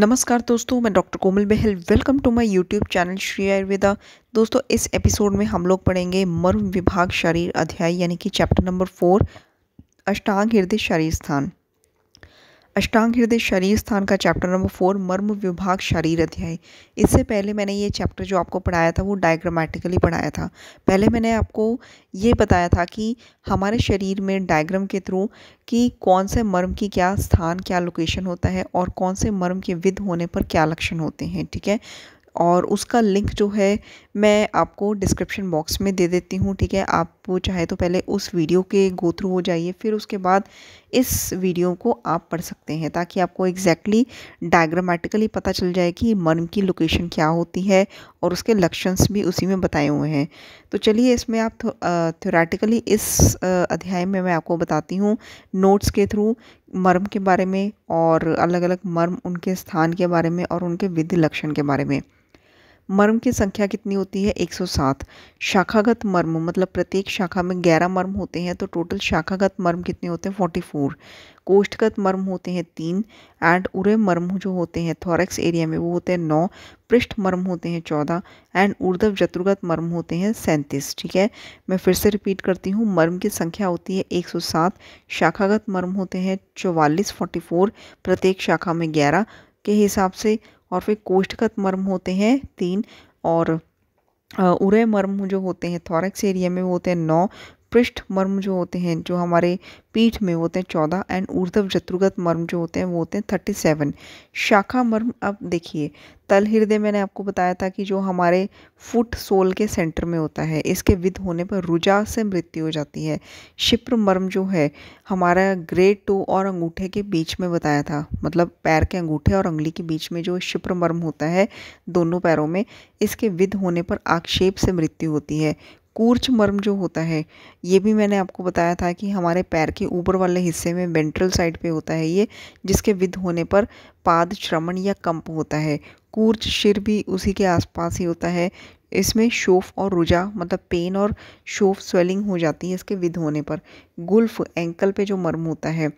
नमस्कार दोस्तों मैं doctor Komal Bahl welcome to my YouTube channel Shri Ayurveda दोस्तों इस एपिसोड में हम लोग पढ़ेंगे मर्म विभाग शरीर अध्याय यानी कि चैप्टर नंबर फोर अष्टांग हृदय शरीर स्थान अष्टांग हृदय शरीर स्थान का चैप्टर नंबर फोर मर्म विभाग शरीर अध्याय इससे पहले मैंने ये चैप्टर जो आपको पढ़ाया था वो डायग्रामेटिकली पढ़ाया था पहले मैंने आपको ये बताया था कि हमारे शरीर में डायग्राम के थ्रू कि कौन से मर्म की क्या स्थान क्या लोकेशन होता है और कौन से मर्म के विध होने पर क्या लक्षण होते हैं ठीक है और उसका लिंक जो है मैं आपको डिस्क्रिप्शन बॉक्स में दे देती हूँ ठीक है आप वो चाहे तो पहले उस वीडियो के गो थ्रू हो जाइए फिर उसके बाद इस वीडियो को आप पढ़ सकते हैं ताकि आपको एग्जैक्टली exactly डायग्रामेटिकली पता चल जाए कि मन की लोकेशन क्या होती है और उसके लक्षण्स भी उसी में बताए हुए हैं तो चलिए इसमें आप थ्योरेटिकली इस अध्याय में मैं आपको बताती हूँ नोट्स के थ्रू मर्म के बारे में और अलग अलग मर्म उनके स्थान के बारे में और उनके विधि लक्षण के बारे में मर्म की संख्या कितनी होती है 107 शाखागत मर्म मतलब प्रत्येक शाखा में 11 मर्म होते हैं तो टोटल शाखागत मर्म कितने होते हैं 44 कोष्ठगत मर्म होते हैं तीन एंड उरे मर्म जो होते हैं थॉरेक्स एरिया में वो होते हैं नौ पृष्ठ मर्म होते हैं चौदह एंड ऊर्धव चतुर्गत मर्म होते हैं सैंतीस ठीक है मैं फिर से रिपीट करती हूँ मर्म की संख्या होती है एक सौ सात शाखागत मर्म होते हैं चौवालीस फोर्टी फोर प्रत्येक शाखा में ग्यारह के हिसाब से और फिर कोष्ठगत मर्म होते हैं तीन और उरय मर्म जो होते हैं थॉरेक्स एरिया में वो होते हैं नौ पृष्ठ मर्म जो होते हैं जो हमारे पीठ में होते हैं चौदह एंड ऊर्धव जत्रुगत मर्म जो होते हैं वो होते हैं थर्टी सेवन शाखा मर्म अब देखिए तल हृदय मैंने आपको बताया था कि जो हमारे फुट सोल के सेंटर में होता है इसके विध होने पर रुजा से मृत्यु हो जाती है शिप्र मर्म जो है हमारा ग्रेड टू और अंगूठे के बीच में बताया था मतलब पैर के अंगूठे और अंगली के बीच में जो शिप्र मर्म होता है दोनों पैरों में इसके विध होने पर आक्षेप से मृत्यु होती है कूर्च मर्म जो होता है ये भी मैंने आपको बताया था कि हमारे पैर के ऊपर वाले हिस्से में वेंट्रल साइड पे होता है ये जिसके विद होने पर पाद श्रमण या कंप होता है कूर्च शिर भी उसी के आसपास ही होता है इसमें शोफ और रुझा मतलब पेन और शोफ स्वेलिंग हो जाती है इसके विद होने पर गुल्फ एंकल पे जो मर्म होता है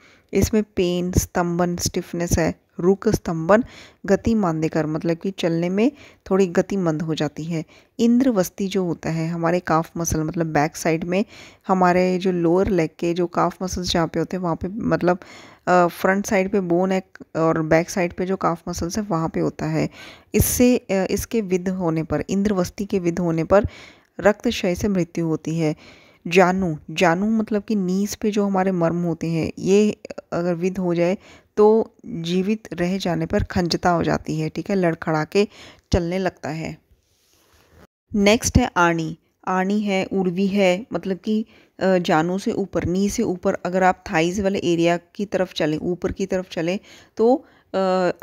इसमें पेन स्तंभन स्टिफनेस है रुक स्तंभन गति मानदे कर मतलब कि चलने में थोड़ी गति मंद हो जाती है इंद्र वस्ती जो होता है हमारे काफ मसल मतलब बैक साइड में हमारे जो लोअर लेग के जो काफ मसल्स जहाँ पे होते हैं वहाँ पे मतलब फ्रंट साइड पे बोन है और बैक साइड पे जो काफ मसल्स है वहाँ पे होता है इससे इसके विध होने पर इंद्र वस्ती के विध होने पर रक्तक्षय से मृत्यु होती है जानू जानू मतलब कि नीस पे जो हमारे मर्म होते हैं ये अगर विध हो जाए तो जीवित रह जाने पर खंजता हो जाती है ठीक है लड़खड़ा के चलने लगता है नेक्स्ट है आणी आणी है उड़वी है मतलब कि जानू से ऊपर नी से ऊपर अगर आप थाइज वाले एरिया की तरफ चलें ऊपर की तरफ चलें तो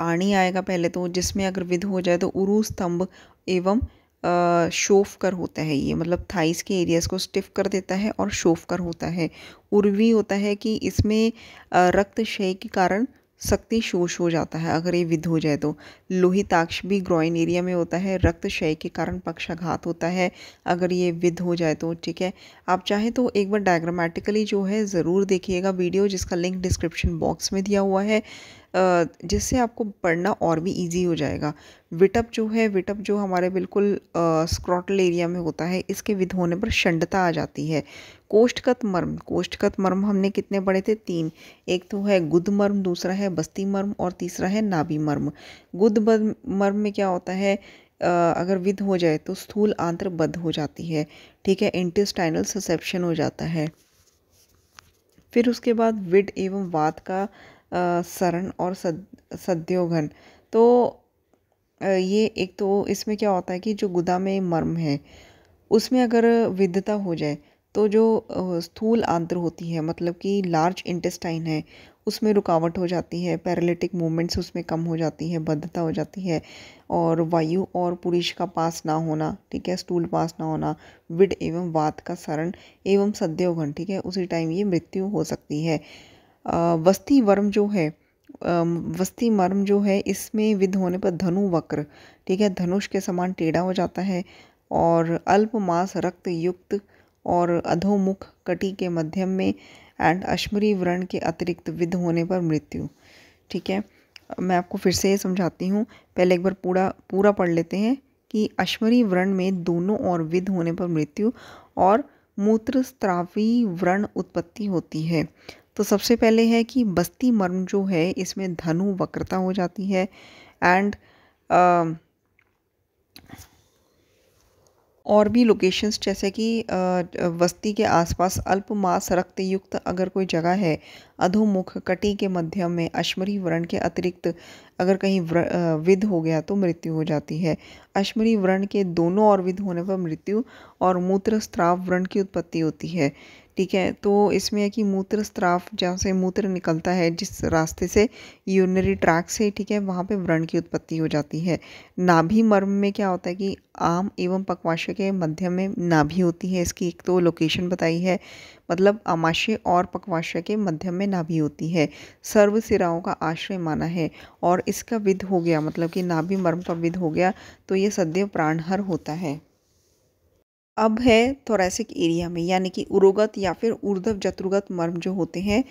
आणी आएगा पहले तो जिसमें अगर विध हो जाए तो उरु स्तंभ एवं शोफ कर होता है ये मतलब थाइस के एरियाज़ को स्टिफ कर देता है और शोफ कर होता है उर्वी होता है कि इसमें रक्त क्षय के कारण शक्ति शोष हो जाता है अगर ये विध हो जाए तो लोहिताक्ष भी ग्रोइन एरिया में होता है रक्त क्षय के कारण पक्षाघात होता है अगर ये विध हो जाए तो ठीक है आप चाहें तो एक बार डायग्रामेटिकली जो है ज़रूर देखिएगा वीडियो जिसका लिंक डिस्क्रिप्शन बॉक्स में दिया हुआ है जिससे आपको पढ़ना और भी ईजी हो जाएगा विटअप जो है विटअप जो हमारे बिल्कुल स्क्रॉटल एरिया में होता है इसके विध होने पर शंडता आ जाती है कोष्ठकत मर्म कोष्ठकत मर्म हमने कितने पढ़े थे तीन एक तो है गुद मर्म दूसरा है बस्ती मर्म और तीसरा है नाभि मर्म गुद मर्म में क्या होता है अगर विध हो जाए तो स्थूल बद हो जाती है ठीक है इंटेस्टाइनल ससेप्शन हो जाता है फिर उसके बाद विड एवं वात का शरण और सद सद्योघन तो ये एक तो इसमें क्या होता है कि जो गुदा में मर्म है उसमें अगर विधता हो जाए तो जो स्थूल आंत्र होती है मतलब कि लार्ज इंटेस्टाइन है उसमें रुकावट हो जाती है पैरालिटिक मूवमेंट्स उसमें कम हो जाती है बद्धता हो जाती है और वायु और पुरुष का पास ना होना ठीक है स्टूल पास ना होना विड एवं वात का शरण एवं सद्योगन ठीक है उसी टाइम ये मृत्यु हो सकती है वस्ती वर्म जो है वस्ती मर्म जो है इसमें विध होने पर धनु वक्र ठीक है धनुष के समान टेढ़ा हो जाता है और अल्प मास रक्त युक्त और अधोमुख कटी के मध्यम में एंड अश्मरी व्रण के अतिरिक्त विध होने पर मृत्यु ठीक है मैं आपको फिर से समझाती हूँ पहले एक बार पूरा पूरा पढ़ लेते हैं कि अश्मरी व्रण में दोनों और विध होने पर मृत्यु और मूत्र स्त्रावी व्रण उत्पत्ति होती है तो सबसे पहले है कि बस्ती मर्म जो है इसमें धनु वक्रता हो जाती है एंड और भी लोकेशंस जैसे कि वस्ती के आसपास अल्प मास रक्त युक्त अगर कोई जगह है अधोमुख कटी के मध्यम में अश्मरी वर्ण के अतिरिक्त अगर कहीं विध हो गया तो मृत्यु हो जाती है अश्मरी व्रण के दोनों और विध होने पर मृत्यु और मूत्र स्त्राव व्रण की उत्पत्ति होती है ठीक है तो इसमें है कि मूत्र स्त्राव जहाँ से मूत्र निकलता है जिस रास्ते से यूनरी ट्रैक से ठीक है वहाँ पे व्रण की उत्पत्ति हो जाती है नाभि मर्म में क्या होता है कि आम एवं पकवाशे के मध्य में नाभि होती है इसकी एक तो लोकेशन बताई है मतलब आमाशय और पकवाशय के मध्यम में नाभि होती है सर्व सिराओं का आश्रय माना है और इसका विध हो गया मतलब कि नाभि मर्म का विध हो गया तो ये सदैव प्राणहर होता है अब है थोरेसिक एरिया में यानी कि उरोगत या फिर ऊर्धव जत्रुगत मर्म जो होते हैं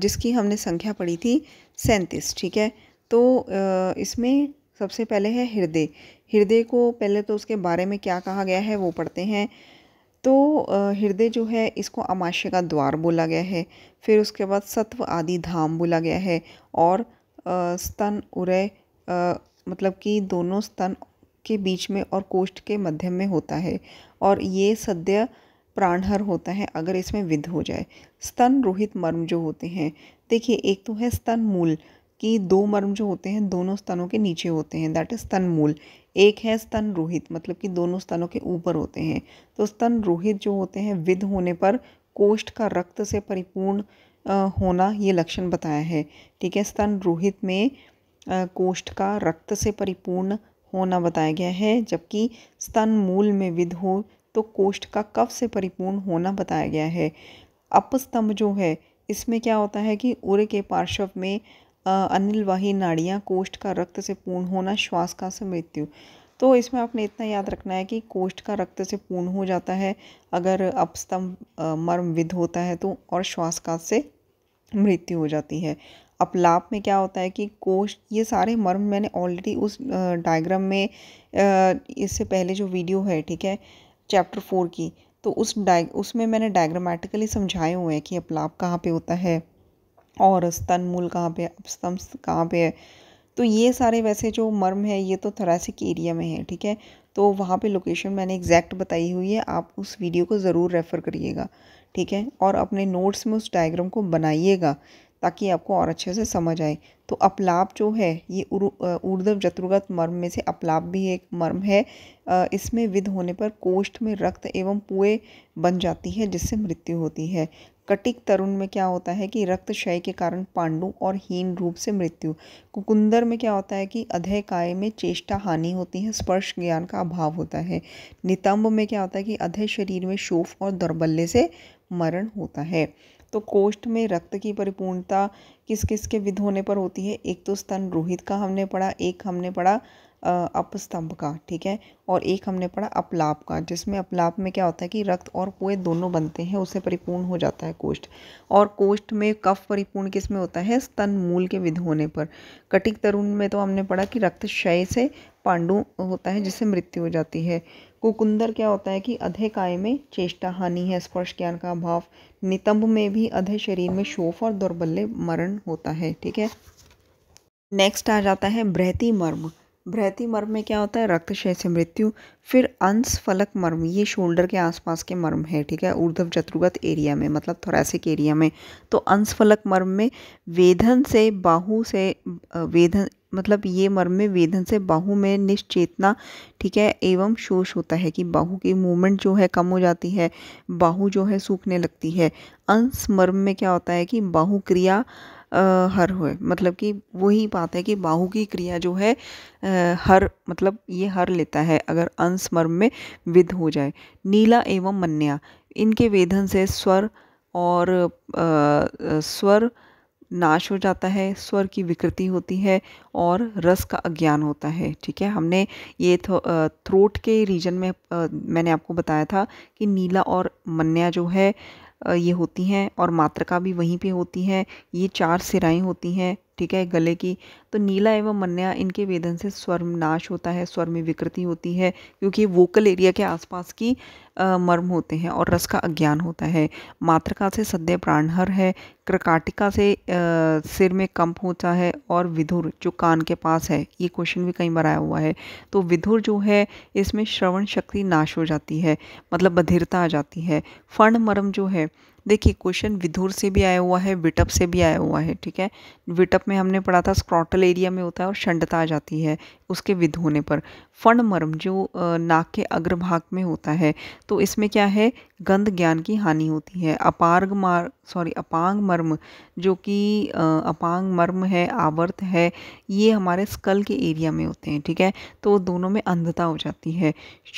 जिसकी हमने संख्या पढ़ी थी सैंतीस ठीक है तो इसमें सबसे पहले है हृदय हृदय को पहले तो उसके बारे में क्या कहा गया है वो पढ़ते हैं तो हृदय जो है इसको अमाशय का द्वार बोला गया है फिर उसके बाद सत्व आदि धाम बोला गया है और स्तन उरय मतलब कि दोनों स्तन के बीच में और कोष्ठ के मध्यम में होता है और ये सद्य प्राणहर होता है अगर इसमें विध हो जाए स्तन रोहित मर्म जो होते हैं देखिए एक तो है स्तन मूल कि दो मर्म जो होते हैं दोनों स्तनों के नीचे होते हैं दैट इज स्तन मूल एक है स्तन रोहित मतलब कि दोनों स्तनों के ऊपर होते हैं तो स्तन रोहित जो होते हैं विध होने पर कोष्ठ का रक्त से परिपूर्ण होना ये लक्षण बताया है ठीक है स्तन रोहित में कोष्ठ का रक्त से परिपूर्ण होना बताया गया है जबकि स्तन मूल में विध हो तो कोष्ठ का कफ से परिपूर्ण होना बताया गया है अपस्तंभ जो है इसमें क्या होता है कि उर के पार्श्व में अनिलवाही नाड़ियाँ कोष्ठ का रक्त से पूर्ण होना श्वास का से मृत्यु तो इसमें आपने इतना याद रखना है कि कोष्ठ का रक्त से पूर्ण हो जाता है अगर अपस्तम मर्म विद होता है तो और का से मृत्यु हो जाती है अपलाप में क्या होता है कि कोष ये सारे मर्म मैंने ऑलरेडी उस डायग्राम में इससे पहले जो वीडियो है ठीक है चैप्टर फोर की तो उस डाय उसमें मैंने डायग्रामेटिकली समझाए हुए हैं कि अपलाप कहाँ पे होता है और स्तन मूल कहाँ पे है कहाँ पे है तो ये सारे वैसे जो मर्म है ये तो थोरासिक एरिया में है ठीक है तो वहाँ पे लोकेशन मैंने एग्जैक्ट बताई हुई है आप उस वीडियो को ज़रूर रेफ़र करिएगा ठीक है और अपने नोट्स में उस डायग्राम को बनाइएगा ताकि आपको और अच्छे से समझ आए तो अपलाप जो है ये ऊर्धव चतुर्गत मर्म में से अपलाप भी एक मर्म है इसमें विध होने पर कोष्ठ में रक्त एवं पुए बन जाती है जिससे मृत्यु होती है कटिक तरुण में क्या होता है कि रक्त क्षय के कारण पांडु और हीन रूप से मृत्यु कुकुंदर में क्या होता है कि अधय काय में चेष्टा हानि होती है स्पर्श ज्ञान का अभाव होता है नितंब में क्या होता है कि अधय शरीर में शोफ और दौर्बल्य से मरण होता है तो कोष्ठ में रक्त की परिपूर्णता किस किस के विध होने पर होती है एक तो स्तन रोहित का हमने पढ़ा एक हमने पढ़ा अपस्तंभ का ठीक है और एक हमने पढ़ा अपलाप का जिसमें अपलाप में क्या होता है कि रक्त और पोए दोनों बनते हैं उसे परिपूर्ण हो जाता है कोष्ठ और कोष्ठ में कफ परिपूर्ण किस में होता है स्तन मूल के विध होने पर कटिक तरुण में तो हमने पढ़ा कि रक्त क्षय से पांडु होता है जिससे मृत्यु हो जाती है कुकुंदर क्या होता है कि अधे काय में चेष्टा हानि है स्पर्श ज्ञान का अभाव नितंब में भी अधे शरीर में शोफ और दुर्बल्य मरण होता है ठीक है नेक्स्ट आ जाता है बृहती मर्म बृहती मर्म में क्या होता है रक्तशय से मृत्यु फिर अंश फलक मर्म ये शोल्डर के आसपास के मर्म है ठीक है ऊर्धव चतुर्गत एरिया में मतलब थोरैसिक एरिया में तो अंश फलक मर्म में वेधन से बाहु से वेधन मतलब ये मर्म में वेधन से बाहु में निश्चेतना ठीक है एवं शोष होता है कि बाहु की मूवमेंट जो है कम हो जाती है बाहु जो है सूखने लगती है अंश मर्म में क्या होता है कि बाहु क्रिया हर हुए मतलब कि वही बात है कि बाहु की क्रिया जो है हर मतलब ये हर लेता है अगर मर्म में विध हो जाए नीला एवं मन्या इनके वेधन से स्वर और आ, स्वर नाश हो जाता है स्वर की विकृति होती है और रस का अज्ञान होता है ठीक है हमने ये थ्रोट के रीजन में मैंने आपको बताया था कि नीला और मन्या जो है ये होती हैं और मात्रका भी वहीं पे होती है ये चार सिराएं होती हैं ठीक है गले की तो नीला एवं मन्या इनके वेदन से स्वर्म नाश होता है स्वर में विकृति होती है क्योंकि वोकल एरिया के आसपास की आ, मर्म होते हैं और रस का अज्ञान होता है मात्रका से सद्य प्राणहर है क्रकाटिका से आ, सिर में कंप होता है और विधुर जो कान के पास है ये क्वेश्चन भी कई बार आया हुआ है तो विधुर जो है इसमें श्रवण शक्ति नाश हो जाती है मतलब बधिरता आ जाती है फण मर्म जो है देखिए क्वेश्चन विधुर से भी आया हुआ है विटप से भी आया हुआ है ठीक है विटप में हमने पढ़ा था स्क्रॉटल एरिया में होता है और शंडता आ जाती है उसके विध होने पर फण मर्म जो नाक के अग्रभाग में होता है तो इसमें क्या है गंध ज्ञान की हानि होती है अपार्ग मार्ग सॉरी अपांग मर्म जो कि अपांग मर्म है आवर्त है ये हमारे स्कल के एरिया में होते हैं ठीक है तो दोनों में अंधता हो जाती है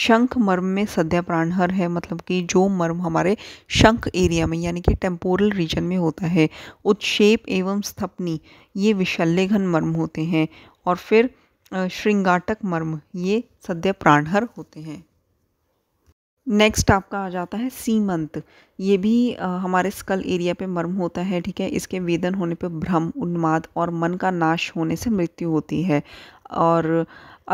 शंख मर्म में सद्या प्राणहर है मतलब कि जो मर्म हमारे शंख एरिया में यानी कि टेम्पोरल रीजन में होता है उत्क्षेप एवं स्थपनी ये विशल्यघन मर्म होते हैं और फिर श्रृंगाटक मर्म ये सद्य प्राणहर होते हैं नेक्स्ट आपका आ जाता है सीमंत ये भी आ, हमारे स्कल एरिया पे मर्म होता है ठीक है इसके वेदन होने पे भ्रम उन्माद और मन का नाश होने से मृत्यु होती है और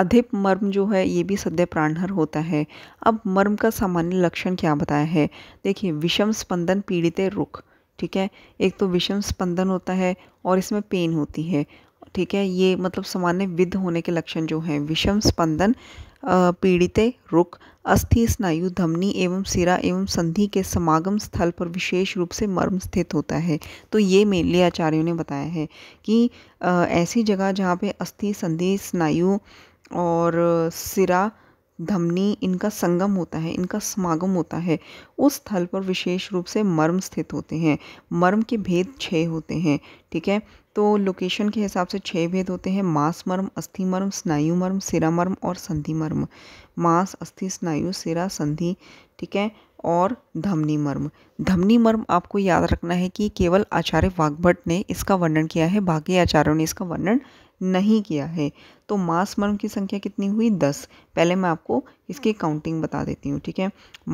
अधिप मर्म जो है ये भी सद्य प्राणहर होता है अब मर्म का सामान्य लक्षण क्या बताया है देखिए विषम स्पंदन पीड़ित रुख ठीक है एक तो विषम स्पंदन होता है और इसमें पेन होती है ठीक है ये मतलब सामान्य विध होने के लक्षण जो हैं विषम स्पंदन पीड़िते रुक अस्थि स्नायु धमनी एवं सिरा एवं संधि के समागम स्थल पर विशेष रूप से मर्म स्थित होता है तो ये मेले आचार्यों ने बताया है कि ऐसी जगह जहाँ पे अस्थि संधि स्नायु और सिरा धमनी इनका संगम होता है इनका समागम होता है उस स्थल पर विशेष रूप से मर्म स्थित होते हैं मर्म के भेद छः होते हैं ठीक है तो लोकेशन के हिसाब से छः भेद होते हैं मांस मर्म अस्थि मर्म स्नायु मर्म सिरा मर्म और संधि मर्म मांस अस्थि स्नायु सिरा संधि ठीक है और धमनी मर्म धमनी मर्म आपको याद रखना है कि केवल आचार्य वाग्भट ने इसका वर्णन किया है बाकी आचार्यों ने इसका वर्णन नहीं किया है तो मास मर्म की संख्या कितनी हुई दस पहले मैं आपको इसकी काउंटिंग बता देती हूँ ठीक है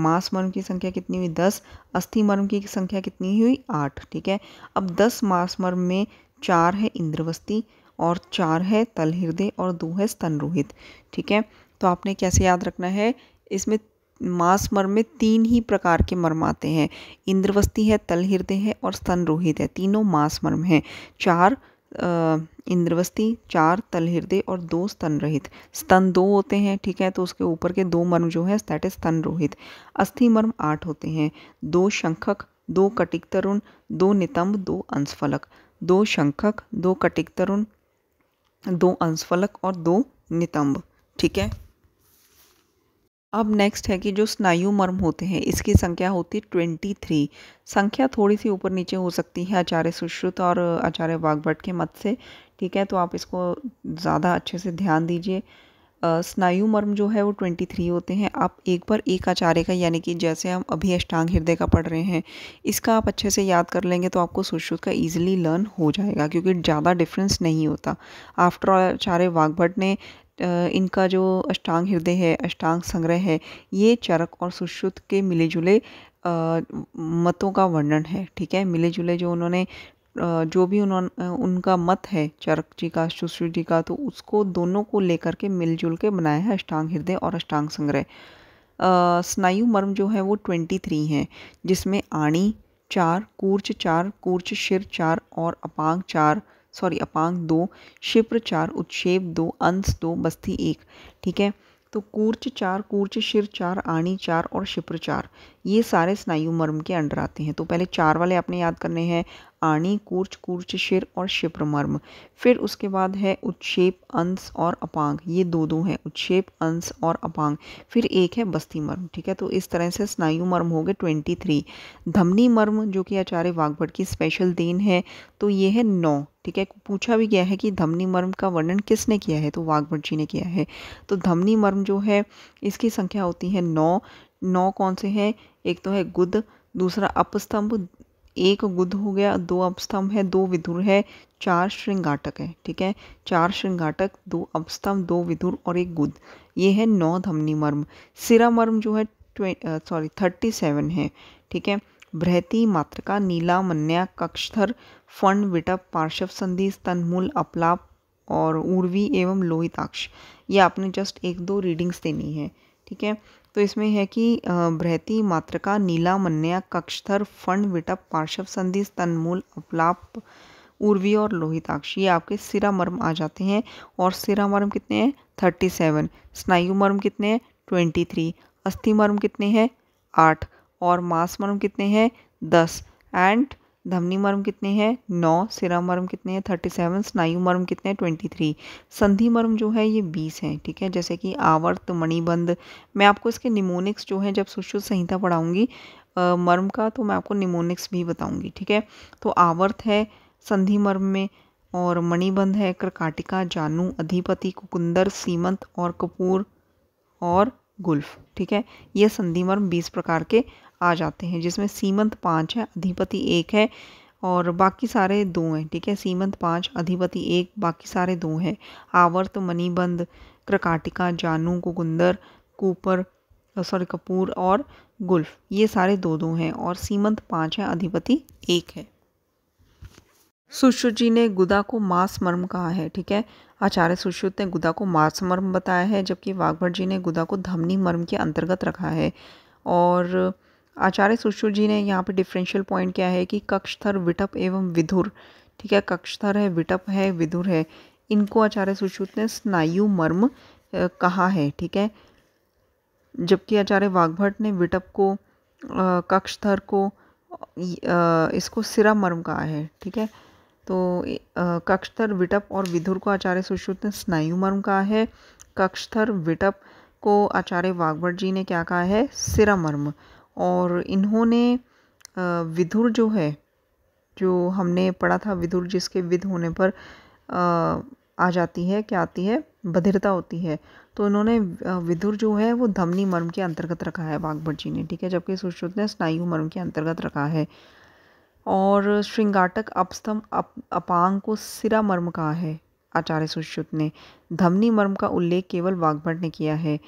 मास मर्म की संख्या कितनी हुई दस अस्थि मर्म की संख्या कितनी हुई आठ ठीक है अब दस मास मर्म में चार है इंद्रवस्ती और चार है तल हृदय और दो है स्तन रोहित ठीक है तो आपने कैसे याद रखना है इसमें मांस मर्म में तीन ही प्रकार के मर्म आते हैं इंद्रवस्ती है तल हृदय है और स्तन रोहित है तीनों मांस मर्म हैं चार इंद्रवस्ती चार तल हृदय और दो स्तन रहित स्तन दो होते हैं ठीक है तो उसके ऊपर के दो मर्म जो है दैट इज स्तन रोहित अस्थि मर्म आठ होते हैं दो शंखक दो कटिक तरुण दो नितंब दो अंशफलक दो शंखक दो कटिक तरुण दो अंशफलक और दो नितंब ठीक है अब नेक्स्ट है कि जो स्नायु मर्म होते हैं इसकी संख्या होती है ट्वेंटी थ्री संख्या थोड़ी सी ऊपर नीचे हो सकती है आचार्य सुश्रुत और आचार्य वाग्भट के मत से ठीक है तो आप इसको ज़्यादा अच्छे से ध्यान दीजिए स्नायु मर्म जो है वो ट्वेंटी थ्री होते हैं आप एक बार एक आचार्य का यानी कि जैसे हम अभी अष्टांग हृदय का पढ़ रहे हैं इसका आप अच्छे से याद कर लेंगे तो आपको सुश्रुत का ईजिली लर्न हो जाएगा क्योंकि ज़्यादा डिफरेंस नहीं होता आफ्टर ऑल आचार्य वाघभट ने इनका जो अष्टांग हृदय है अष्टांग संग्रह है ये चरक और सुश्रुत के मिले जुले मतों का वर्णन है ठीक है मिले जुले जो उन्होंने जो भी उन्होंने उनका मत है चरक जी का सुश्री जी का तो उसको दोनों को लेकर के मिलजुल के बनाया है अष्टांग हृदय और अष्टांग संग्रह स्नायु मर्म जो है वो ट्वेंटी थ्री हैं जिसमें आणी चार कूर्च चार कूर्च शिर चार और अपांग चार सॉरी अपांग दो शिप्र चार उच्छेप दो अंश दो बस्ती एक ठीक है तो कूर्च चार कूर्च शिर चार आणी चार और शिप्र चार ये सारे स्नायु मर्म के अंडर आते हैं तो पहले चार वाले आपने याद करने हैं आणी कूर्च कूर्च शिर और शिप्रमर्म फिर उसके बाद है उच्छेप अंश और अपांग ये दो दो हैं उच्छेप अंश और अपांग फिर एक है बस्ती मर्म ठीक है तो इस तरह से स्नायु मर्म हो गए ट्वेंटी थ्री धमनी मर्म जो कि आचार्य वागभट की स्पेशल देन है तो ये है नौ ठीक है पूछा भी गया है कि धमनी मर्म का वर्णन किसने किया है तो वागभट जी ने किया है तो धमनी मर्म जो है इसकी संख्या होती है नौ नौ कौन से हैं एक तो है गुद दूसरा अपस्तंभ एक गुद हो गया दो अपस्तंभ है दो विधुर है चार श्रृंगाटक है ठीक है चार श्रृंगाटक दो अपस्तंभ दो विधुर और एक गुद ये है नौ धमनी मर्म सिरा मर्म जो है सॉरी थर्टी सेवन है ठीक है बृहती मातृका नीला मन्या कक्षधर फण विटप पार्श्व संधि स्तनमूल अपलाप और उर्वी एवं लोहिताक्ष ये आपने जस्ट एक दो रीडिंग्स देनी है ठीक है तो इसमें है कि बृहती मात्रका नीलामन्या कक्षथर फंड विटप पार्श्व संधि स्तनमूल अपलाप उर्वी और लोहिताक्ष ये आपके सिरा मर्म आ जाते हैं और सिरा मर्म कितने हैं थर्टी सेवन स्नायुमर्म कितने हैं ट्वेंटी थ्री अस्थिमर्म कितने हैं आठ और मांसमर्म कितने हैं दस एंड धमनी मर्म कितने हैं नौ सिरा मर्म कितने हैं थर्टी सेवन स्नायु मर्म कितने हैं ट्वेंटी थ्री संधि मर्म जो है ये बीस हैं ठीक है जैसे कि आवर्त मणिबंध मैं आपको इसके निमोनिक्स जो है जब सुश्रुत संहिता पढ़ाऊँगी मर्म का तो मैं आपको निमोनिक्स भी बताऊँगी ठीक है तो आवर्त है संधि मर्म में और मणिबंध है कृकाटिका जानू अधिपति कुकुंदर सीमंत और कपूर और गुल्फ ठीक है ये संधिमर्म बीस प्रकार के आ जाते हैं जिसमें सीमंत पाँच है अधिपति एक है और बाकी सारे दो हैं ठीक है सीमंत पाँच अधिपति एक बाकी सारे दो हैं आवर्त मणिबंध क्रकाटिका जानू कुकुंदर कूपर सॉरी कपूर और गुल्फ ये सारे दो दो हैं और सीमंत पाँच है अधिपति एक है सुश्रुत जी ने गुदा को मांसमर्म कहा है ठीक है आचार्य सुश्रुत ने गुदा को मांसमर्म बताया है जबकि वाघभट जी ने गुदा को धमनी मर्म के अंतर्गत रखा है और आचार्य सुश्रु जी ने यहाँ पे डिफरेंशियल पॉइंट क्या है कि कक्षथर विटप एवं विधुर ठीक है कक्षथर है विटप है विधुर है इनको आचार्य सुश्रुत ने स्नायु मर्म कहा है ठीक है जबकि आचार्य वाघभट ने विटप को कक्षथर को इसको सिरा मर्म कहा है ठीक है तो कक्षथर विटप और विधुर को आचार्य सुश्रुत ने स्नायु मर्म कहा है कक्षथर विटप को आचार्य वाघभट जी ने क्या कहा है सिरा मर्म और इन्होंने विधुर जो है जो हमने पढ़ा था विधुर जिसके विध होने पर आ जाती है क्या आती है बधिरता होती है तो इन्होंने विदुर जो है वो धमनी मर्म के अंतर्गत रखा है बागभट जी ने ठीक है जबकि सुश्रुत ने स्नायु मर्म के अंतर्गत रखा है और श्रृंगाटक अपस्तम अप, अपांग को सिरा मर्म कहा है आचार्य सुश्रुत ने धमनी मर्म का उल्लेख केवल बागभट ने किया है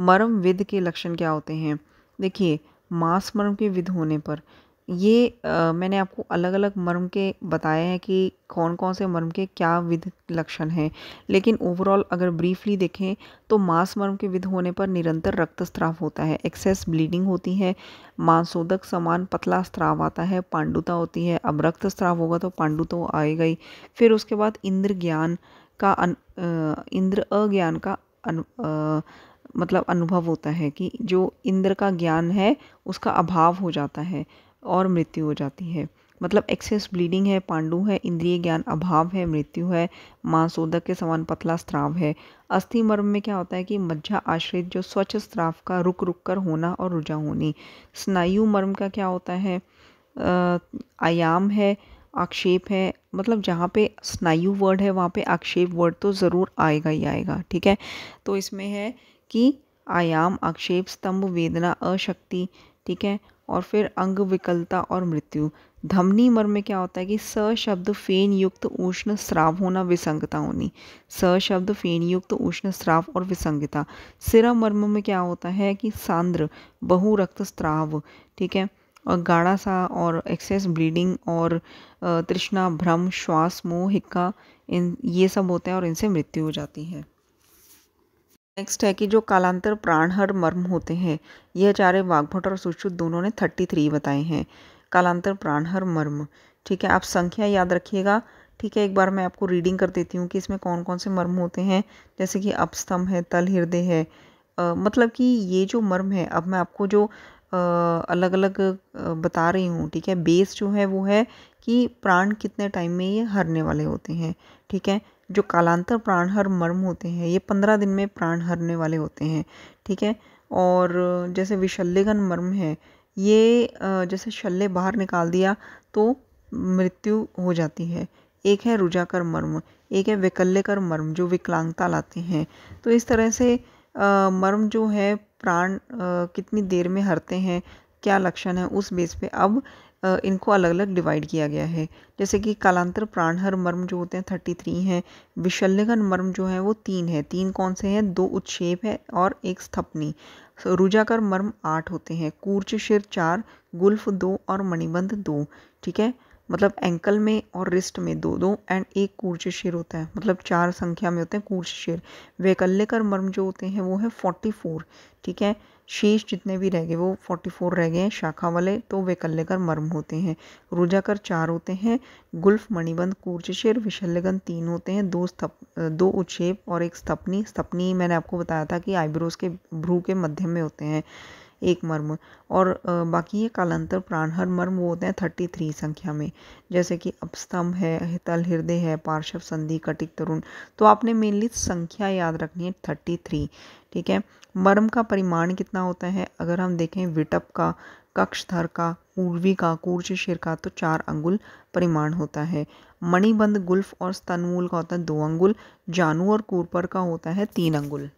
मर्म विध के लक्षण क्या होते हैं देखिए मास मर्म के विध होने पर ये आ, मैंने आपको अलग अलग मर्म के बताए हैं कि कौन कौन से मर्म के क्या विध लक्षण हैं लेकिन ओवरऑल अगर ब्रीफली देखें तो मांस मर्म के विध होने पर निरंतर रक्तस्राव होता है एक्सेस ब्लीडिंग होती है मांसोदक समान पतला स्त्राव आता है पांडुता होती है अब रक्तस्राव होगा तो पांडु तो आएगा ही फिर उसके बाद इंद्र ज्ञान का अन, इंद्र अज्ञान का अन, आ, मतलब अनुभव होता है कि जो इंद्र का ज्ञान है उसका अभाव हो जाता है और मृत्यु हो जाती है मतलब एक्सेस ब्लीडिंग है पांडु है इंद्रिय ज्ञान अभाव है मृत्यु है मांसोदक के समान पतला स्त्राव है अस्थि मर्म में क्या होता है कि मज्जा आश्रित जो स्वच्छ स्त्राव का रुक रुक कर होना और रुझा होनी स्नायु मर्म का क्या होता है आयाम है आक्षेप है मतलब जहाँ पे स्नायु वर्ड है वहाँ पे आक्षेप वर्ड तो ज़रूर आएगा ही आएगा ठीक है तो इसमें है कि आयाम आक्षेप स्तंभ वेदना अशक्ति ठीक है और फिर अंग विकलता और मृत्यु धमनी मर्म में क्या होता है कि स शब्द फेन युक्त उष्ण श्राव होना विसंगता होनी स शब्द फेन युक्त उष्ण स्राव और विसंगता सिरा मर्म में क्या होता है कि सांद्र बहु रक्त स्राव ठीक है और गाढ़ा सा और एक्सेस ब्लीडिंग और तृष्णा भ्रम श्वास मोह हिक्का इन ये सब होते हैं और इनसे मृत्यु हो जाती है नेक्स्ट है कि जो कालांतर प्राणहर मर्म होते हैं यह चारे वाघभट और सुश्रुत दोनों ने थर्टी थ्री बताए हैं कालांतर प्राणहर मर्म ठीक है आप संख्या याद रखिएगा ठीक है एक बार मैं आपको रीडिंग कर देती हूँ कि इसमें कौन कौन से मर्म होते हैं जैसे कि अपस्तम है तल हृदय है आ, मतलब कि ये जो मर्म है अब मैं आपको जो आ, अलग अलग बता रही हूँ ठीक है बेस जो है वो है कि प्राण कितने टाइम में ये हरने वाले होते हैं ठीक है जो कालांतर प्राणहर मर्म होते हैं ये पंद्रह दिन में प्राण हरने वाले होते हैं ठीक है और जैसे विशल्यगन मर्म है ये जैसे शल्य बाहर निकाल दिया तो मृत्यु हो जाती है एक है रुजाकर मर्म एक है विकल्यकर मर्म जो विकलांगता लाते हैं तो इस तरह से आ, मर्म जो है प्राण कितनी देर में हरते हैं क्या लक्षण है उस बेस पे अब इनको अलग अलग डिवाइड किया गया है जैसे कि कालांतर प्राणहर मर्म जो होते हैं थर्टी थ्री हैं विशल्यघन मर्म जो है वो तीन है तीन कौन से हैं दो उच्छेप है और एक स्थपनी रुजाकर मर्म आठ होते हैं कूर्च शिर चार गुल्फ दो और मणिबंध दो ठीक है मतलब एंकल में और रिस्ट में दो दो एंड एक कूर्च शेर होता है मतलब चार संख्या में होते हैं कूर्च शेर वैकल्यकर मर्म जो होते हैं वो है फोर्टी फोर ठीक है शेष जितने भी रह गए वो फोर्टी फोर रह गए हैं शाखा वाले तो वे कल्लेकर मर्म होते हैं रुजाकर चार होते हैं गुल्फ मणिबंध कूर्चशेर विशल्यगन तीन होते हैं दो स्थप दो उच्छेप और एक स्थपनी स्थपनी मैंने आपको बताया था कि आईब्रोज के भ्रू के मध्यम में होते हैं एक मर्म और बाकी ये कालांतर प्राणहर मर्म वो होते हैं थर्टी थ्री संख्या में जैसे कि अपस्तंभ है हितल हृदय है पार्श्व संधि कटिक तरुण तो आपने मेनली संख्या याद रखनी है थर्टी थ्री ठीक है मर्म का परिमाण कितना होता है अगर हम देखें विटप का कक्षधर का पूर्वी का कूर्च शिर का तो चार अंगुल परिमाण होता है मणिबंध गुल्फ और स्तनमूल का होता है दो अंगुल जानू और कूरपर का होता है तीन अंगुल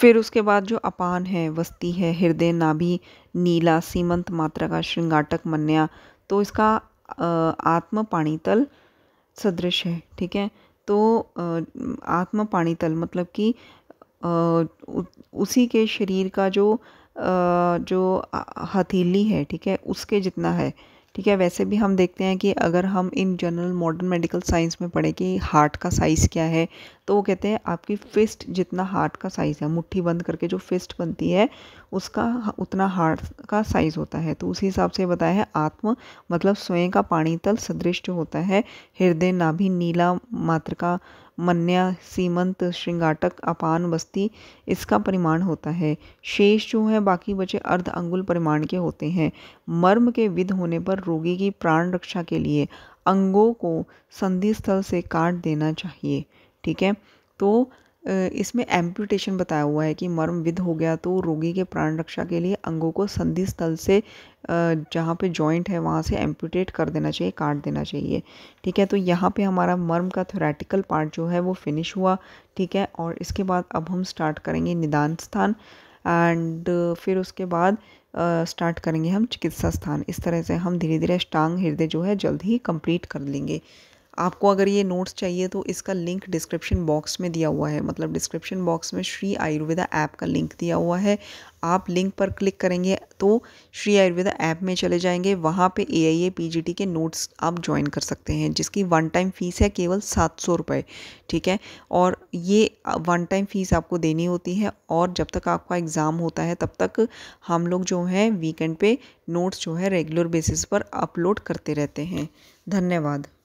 फिर उसके बाद जो अपान है वस्ती है हृदय नाभि नीला सीमंत मात्रा का श्रृंगाटक मन्या तो इसका आत्म पाणीतल सदृश है ठीक है तो आत्म पाणीतल मतलब कि उसी के शरीर का जो जो हथेली है ठीक है उसके जितना है ठीक है वैसे भी हम देखते हैं कि अगर हम in general modern medical science में पढ़े कि हार्ट का साइज़ क्या है तो वो कहते हैं आपकी फिस्ट जितना हार्ट का साइज़ है मुट्ठी बंद करके जो फिस्ट बनती है उसका उतना हार्ट का साइज़ होता है तो उसी हिसाब से बताया है आत्म मतलब स्वयं का पानी तल सदृश होता है हृदय नाभि नीला मात्र का मन्या सीमंत श्रृंगाटक अपान बस्ती इसका परिमाण होता है शेष जो है बाकी बचे अर्ध अंगुल परिमाण के होते हैं मर्म के विध होने पर रोगी की प्राण रक्षा के लिए अंगों को संधि स्थल से काट देना चाहिए ठीक है तो इसमें एम्पूटेशन बताया हुआ है कि मर्म विध हो गया तो रोगी के प्राण रक्षा के लिए अंगों को संधि स्थल से जहाँ पे जॉइंट है वहाँ से एम्पूटेट कर देना चाहिए काट देना चाहिए ठीक है तो यहाँ पे हमारा मर्म का थोरेटिकल पार्ट जो है वो फिनिश हुआ ठीक है और इसके बाद अब हम स्टार्ट करेंगे निदान स्थान एंड फिर उसके बाद स्टार्ट करेंगे हम चिकित्सा स्थान इस तरह से हम धीरे धीरे स्टांग हृदय जो है जल्द ही कम्प्लीट कर लेंगे आपको अगर ये नोट्स चाहिए तो इसका लिंक डिस्क्रिप्शन बॉक्स में दिया हुआ है मतलब डिस्क्रिप्शन बॉक्स में श्री आयुर्वेदा ऐप का लिंक दिया हुआ है आप लिंक पर क्लिक करेंगे तो श्री आयुर्वेदा ऐप में चले जाएंगे वहाँ पे A I A P G T के नोट्स आप ज्वाइन कर सकते हैं जिसकी वन टाइम फ़ीस है केवल सात सौ रुपये ठीक है और ये वन टाइम फ़ीस आपको देनी होती है और जब तक आपका एग्ज़ाम होता है तब तक हम लोग जो हैं वीकेंड पे नोट्स जो है रेगुलर बेसिस पर अपलोड करते रहते हैं धन्यवाद